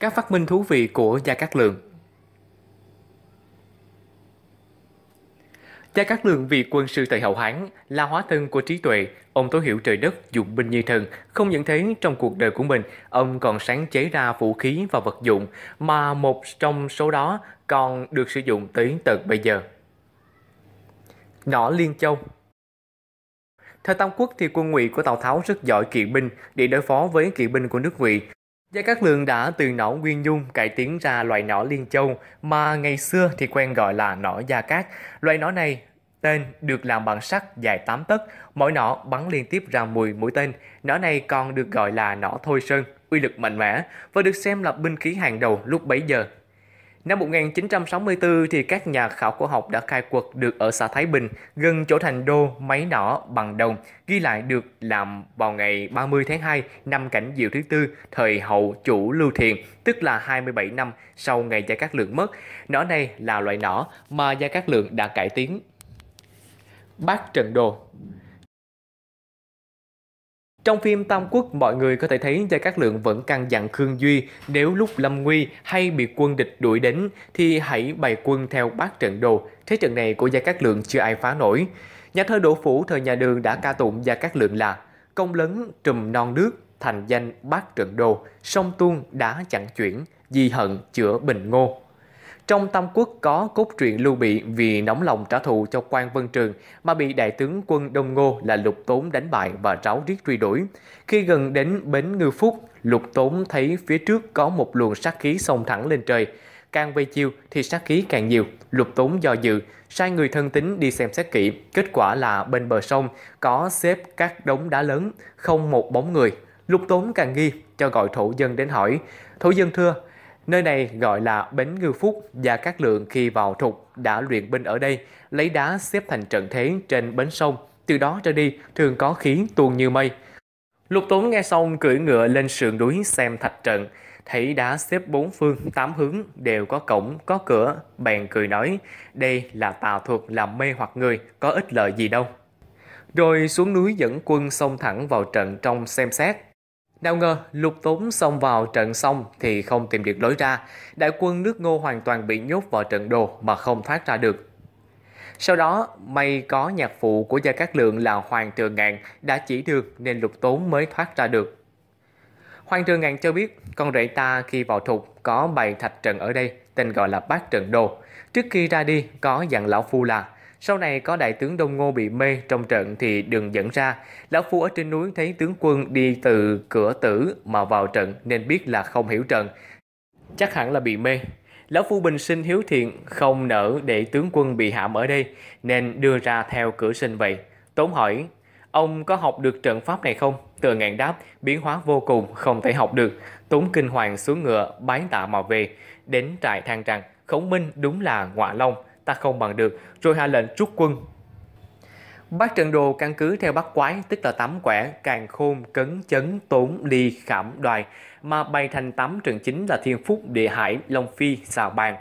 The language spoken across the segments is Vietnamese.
Các phát minh thú vị của Gia Cát Lượng Gia Cát Lượng vì quân sư thời hậu Hán là hóa thân của trí tuệ, ông tối hiểu trời đất, dụng binh như thần. Không những thế, trong cuộc đời của mình, ông còn sáng chế ra vũ khí và vật dụng, mà một trong số đó còn được sử dụng tới tận bây giờ. Nỏ Liên Châu theo Tam Quốc thì quân ngụy của Tào Tháo rất giỏi kỵ binh để đối phó với kỵ binh của nước ngụy. Gia Cát Lượng đã từ nỏ Nguyên Nhung cải tiến ra loại nỏ Liên Châu mà ngày xưa thì quen gọi là nỏ Gia Cát. Loại nỏ này tên được làm bằng sắt dài 8 tấc, mỗi nỏ bắn liên tiếp ra 10 mũi tên. Nỏ này còn được gọi là nỏ Thôi Sơn, uy lực mạnh mẽ và được xem là binh khí hàng đầu lúc bấy giờ Năm 1964 thì các nhà khảo cổ học đã khai quật được ở xã Thái Bình gần chỗ thành đô máy nỏ bằng đồng ghi lại được làm vào ngày 30 tháng 2 năm cảnh diệu thứ tư thời hậu chủ Lưu Thiền tức là 27 năm sau ngày Gia Cát Lượng mất. Nỏ này là loại nỏ mà Gia Cát Lượng đã cải tiến. Bác Trần Đồ trong phim Tam Quốc, mọi người có thể thấy Gia Cát Lượng vẫn căn dặn Khương Duy nếu lúc lâm nguy hay bị quân địch đuổi đến thì hãy bày quân theo bát trận đồ. Thế trận này của Gia Cát Lượng chưa ai phá nổi. Nhà thơ Đỗ Phủ thời nhà Đường đã ca tụng Gia Cát Lượng là công lớn trùm non nước, thành danh bát trận đồ, sông tuôn đá chẳng chuyển, di hận chữa bình ngô. Trong Tam Quốc có cốt truyện Lưu Bị vì nóng lòng trả thù cho quan Vân Trường mà bị đại tướng quân Đông Ngô là Lục Tốn đánh bại và ráo riết truy đuổi. Khi gần đến bến Ngư Phúc, Lục Tốn thấy phía trước có một luồng sát khí xông thẳng lên trời. Càng vây chiêu thì sát khí càng nhiều, Lục Tốn do dự, sai người thân tín đi xem xét kỹ. Kết quả là bên bờ sông có xếp các đống đá lớn, không một bóng người. Lục Tốn càng nghi, cho gọi thổ dân đến hỏi. Thổ dân thưa, Nơi này gọi là Bến Ngư Phúc và các lượng khi vào thục đã luyện binh ở đây, lấy đá xếp thành trận thế trên bến sông, từ đó trở đi thường có khí tuôn như mây. Lục Tốn nghe xong cưỡi ngựa lên sườn núi xem thạch trận, thấy đá xếp bốn phương, tám hướng đều có cổng, có cửa, bèn cười nói, đây là tà thuật làm mê hoặc người, có ích lợi gì đâu. Rồi xuống núi dẫn quân xông thẳng vào trận trong xem xét, nào ngờ, lục tốn xông vào trận xong thì không tìm được lối ra. Đại quân nước ngô hoàn toàn bị nhốt vào trận đồ mà không thoát ra được. Sau đó, may có nhạc phụ của Gia Cát Lượng là Hoàng Thừa Ngạn đã chỉ đường nên lục tốn mới thoát ra được. Hoàng Thừa Ngạn cho biết, con rể ta khi vào thục có bày thạch trận ở đây tên gọi là bát trận đồ. Trước khi ra đi, có dặn lão phu là sau này có đại tướng Đông Ngô bị mê trong trận thì đừng dẫn ra. Lão Phu ở trên núi thấy tướng quân đi từ cửa tử mà vào trận nên biết là không hiểu trận. Chắc hẳn là bị mê. Lão Phu bình sinh hiếu thiện, không nỡ để tướng quân bị hãm ở đây nên đưa ra theo cửa sinh vậy. Tốn hỏi, ông có học được trận pháp này không? Từ ngàn đáp, biến hóa vô cùng, không thể học được. Tốn kinh hoàng xuống ngựa, bái tạ mà về. Đến trại than rằng, khổng minh đúng là ngọa long ta không bằng được, rồi hạ lệnh rút quân. Bác trận Đồ căn cứ theo bát quái, tức là tám quẻ, càng khôn, cấn, chấn, tốn, ly, khảm, đoài, mà bày thành tám trận chính là Thiên Phúc, Địa Hải, Long Phi, Xà Bàn,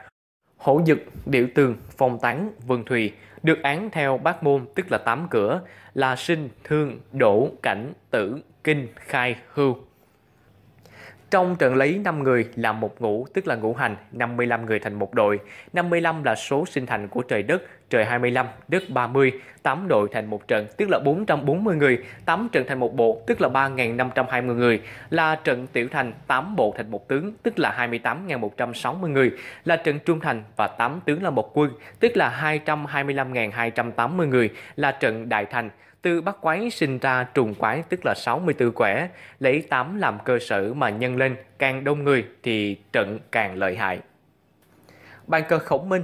Hổ Dực, Điệu Tường, Phong Tán, Vương Thùy, được án theo bát môn tức là tám cửa là sinh, thương, đổ, cảnh, tử, kinh, khai, hưu. Trong trận lấy 5 người làm một ngũ, tức là ngũ hành, 55 người thành một đội. 55 là số sinh thành của trời đất, trời 25, đất 30, 8 đội thành một trận, tức là 440 người, 8 trận thành một bộ, tức là 3.520 người, là trận tiểu thành 8 bộ thành một tướng, tức là 28.160 người, là trận trung thành và 8 tướng là một quân, tức là 225.280 người, là trận đại thành, từ bát quái sinh ra trùng quái tức là 64 quẻ, lấy 8 làm cơ sở mà nhân lên, càng đông người thì trận càng lợi hại. Bàn cờ khổng minh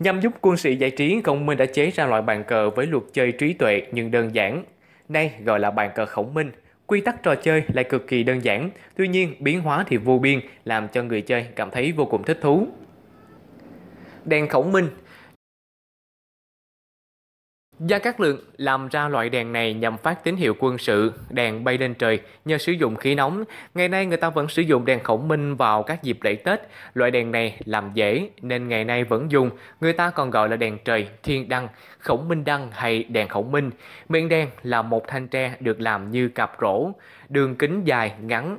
Nhằm giúp quân sĩ giải trí, Khổng Minh đã chế ra loại bàn cờ với luật chơi trí tuệ nhưng đơn giản. Nay gọi là bàn cờ khổng minh, quy tắc trò chơi lại cực kỳ đơn giản, tuy nhiên biến hóa thì vô biên, làm cho người chơi cảm thấy vô cùng thích thú. Đèn khổng minh Gia Cát Lượng làm ra loại đèn này nhằm phát tín hiệu quân sự, đèn bay lên trời nhờ sử dụng khí nóng. Ngày nay người ta vẫn sử dụng đèn khổng minh vào các dịp lễ Tết. Loại đèn này làm dễ nên ngày nay vẫn dùng. Người ta còn gọi là đèn trời, thiên đăng, khổng minh đăng hay đèn khổng minh. Miệng đèn là một thanh tre được làm như cặp rổ, đường kính dài, ngắn.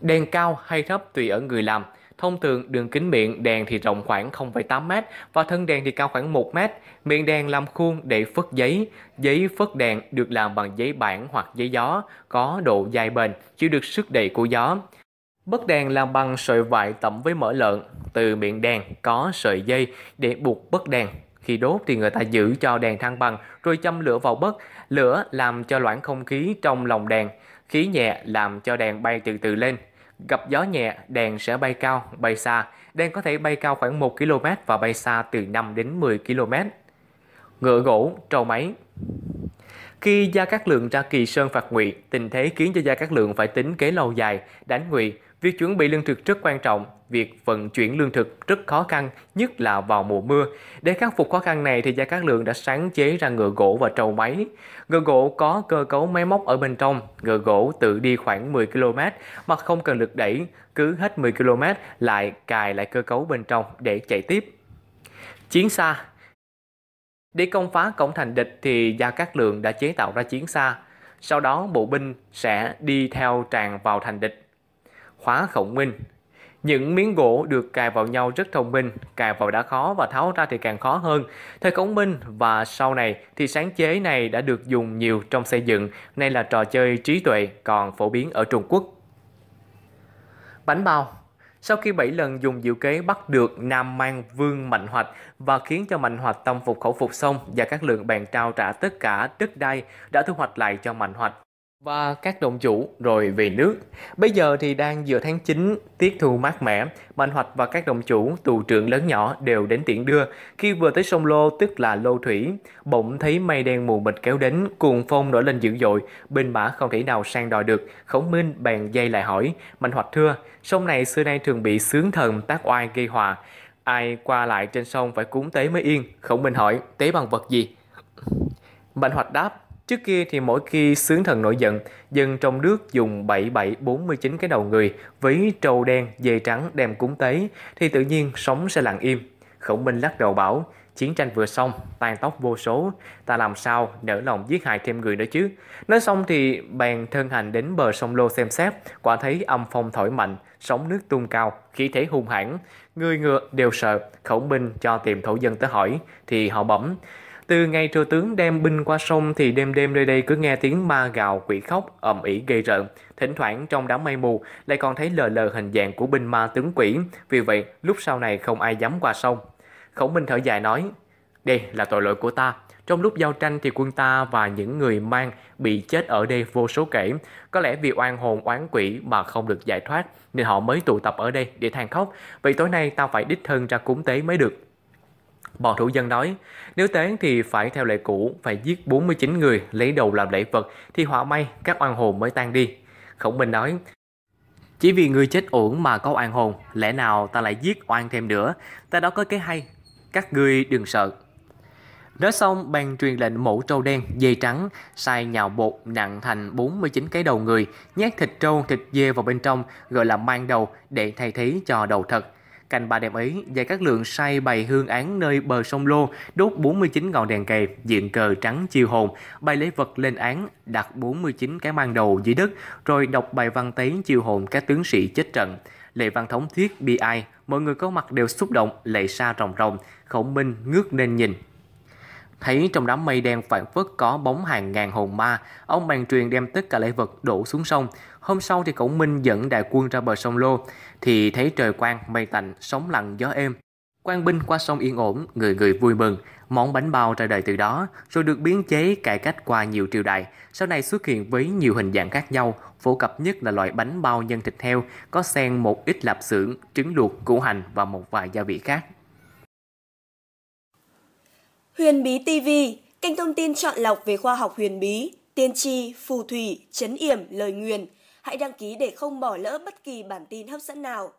Đèn cao hay thấp tùy ở người làm. Thông thường, đường kính miệng đèn thì rộng khoảng 0,8m và thân đèn thì cao khoảng 1m. Miệng đèn làm khuôn để phất giấy. Giấy phất đèn được làm bằng giấy bản hoặc giấy gió, có độ dài bền, chịu được sức đẩy của gió. Bất đèn làm bằng sợi vải tẩm với mỡ lợn. Từ miệng đèn có sợi dây để buộc bất đèn. Khi đốt thì người ta giữ cho đèn thăng bằng rồi châm lửa vào bất. Lửa làm cho loãng không khí trong lòng đèn. Khí nhẹ làm cho đèn bay từ từ lên, Gặp gió nhẹ, đèn sẽ bay cao, bay xa. Đèn có thể bay cao khoảng 1 km và bay xa từ 5 đến 10 km. Ngựa gỗ, trâu máy khi Gia Cát Lượng ra kỳ sơn phạt ngụy, tình thế khiến cho Gia Cát Lượng phải tính kế lâu dài, đánh ngụy. Việc chuẩn bị lương thực rất quan trọng, việc vận chuyển lương thực rất khó khăn, nhất là vào mùa mưa. Để khắc phục khó khăn này thì Gia Cát Lượng đã sáng chế ra ngựa gỗ và trầu máy. Ngựa gỗ có cơ cấu máy móc ở bên trong, ngựa gỗ tự đi khoảng 10 km mà không cần lực đẩy, cứ hết 10 km lại cài lại cơ cấu bên trong để chạy tiếp. Chiến xa để công phá cổng thành địch thì Gia Cát Lượng đã chế tạo ra chiến xa, sau đó bộ binh sẽ đi theo tràn vào thành địch. Khóa khổng minh những miếng gỗ được cài vào nhau rất thông minh, cài vào đã khó và tháo ra thì càng khó hơn. Thời Khổng Minh và sau này thì sáng chế này đã được dùng nhiều trong xây dựng, nay là trò chơi trí tuệ còn phổ biến ở Trung Quốc. Bánh bao sau khi 7 lần dùng diệu kế bắt được Nam Mang Vương Mạnh Hoạch và khiến cho Mạnh Hoạch tâm phục khẩu phục xong và các lượng bèn trao trả tất cả đất đai đã thu hoạch lại cho Mạnh Hoạch và các đồng chủ rồi về nước. Bây giờ thì đang giữa tháng 9, tiết thu mát mẻ, Mạnh Hoạch và các đồng chủ, tù trưởng lớn nhỏ đều đến tiện đưa. Khi vừa tới sông Lô, tức là Lô Thủy, bỗng thấy mây đen mù mịt kéo đến, cuồng phong nổi lên dữ dội, binh mã không thể nào sang đòi được. Khổng Minh bèn dây lại hỏi, Mạnh Hoạch thưa, sông này xưa nay thường bị sướng thần tác oai gây hòa. Ai qua lại trên sông phải cúng tế mới yên. Khổng Minh hỏi, tế bằng vật gì? Mạnh Hoạch đáp, Trước kia thì mỗi khi sướng thần nổi giận, dân trong nước dùng 7749 cái đầu người với trâu đen, dê trắng đem cúng tế thì tự nhiên sống sẽ lặng im. Khổng Minh lắc đầu bảo, chiến tranh vừa xong, tan tóc vô số, ta làm sao nỡ lòng giết hại thêm người nữa chứ. Nói xong thì bèn thân hành đến bờ sông Lô xem xét, quả thấy âm phong thổi mạnh, sóng nước tung cao, khí thế hung hãn, người ngựa đều sợ, khổng minh cho tìm thổ dân tới hỏi, thì họ bẩm. Từ ngày triều tướng đem binh qua sông thì đêm đêm nơi đây cứ nghe tiếng ma gào quỷ khóc, ầm ĩ gây rợn. Thỉnh thoảng trong đám mây mù lại còn thấy lờ lờ hình dạng của binh ma tướng quỷ, vì vậy lúc sau này không ai dám qua sông. Khổng Minh thở dài nói, đây là tội lỗi của ta. Trong lúc giao tranh thì quân ta và những người mang bị chết ở đây vô số kể. Có lẽ vì oan hồn oán quỷ mà không được giải thoát nên họ mới tụ tập ở đây để than khóc. Vậy tối nay ta phải đích thân ra cúng tế mới được. Bọn thủ dân nói, nếu tế thì phải theo lệ cũ, phải giết 49 người lấy đầu làm lễ vật thì họa may các oan hồn mới tan đi. Khổng Minh nói, chỉ vì người chết uổng mà có oan hồn, lẽ nào ta lại giết oan thêm nữa, ta đó có cái hay, các ngươi đừng sợ. Nói xong, ban truyền lệnh mổ trâu đen, dây trắng, xài nhào bột nặng thành 49 cái đầu người, nhét thịt trâu, thịt dê vào bên trong, gọi là mang đầu để thay thế cho đầu thật cành bà đẹp ấy, và các lượng say bày hương án nơi bờ sông Lô, đốt 49 ngọn đèn kề, diện cờ trắng chiêu hồn, bày lấy vật lên án, đặt 49 cái mang đầu dưới đất, rồi đọc bài văn tế chiêu hồn các tướng sĩ chết trận. Lệ văn thống thiết bi ai, mọi người có mặt đều xúc động, lệ xa ròng ròng, khổng minh ngước lên nhìn, Thấy trong đám mây đen phản phất có bóng hàng ngàn hồn ma, ông bàn truyền đem tất cả lễ vật đổ xuống sông. Hôm sau thì Cổng Minh dẫn đại quân ra bờ sông Lô, thì thấy trời quang, mây tạnh, sóng lặng, gió êm. Quan binh qua sông yên ổn, người người vui mừng. Món bánh bao ra đời từ đó, rồi được biến chế cải cách qua nhiều triều đại. Sau này xuất hiện với nhiều hình dạng khác nhau, phổ cập nhất là loại bánh bao nhân thịt heo, có xen một ít lạp xưởng, trứng luộc, củ hành và một vài gia vị khác. Huyền Bí TV, kênh thông tin chọn lọc về khoa học huyền bí, tiên tri, phù thủy, chấn yểm, lời nguyền. Hãy đăng ký để không bỏ lỡ bất kỳ bản tin hấp dẫn nào.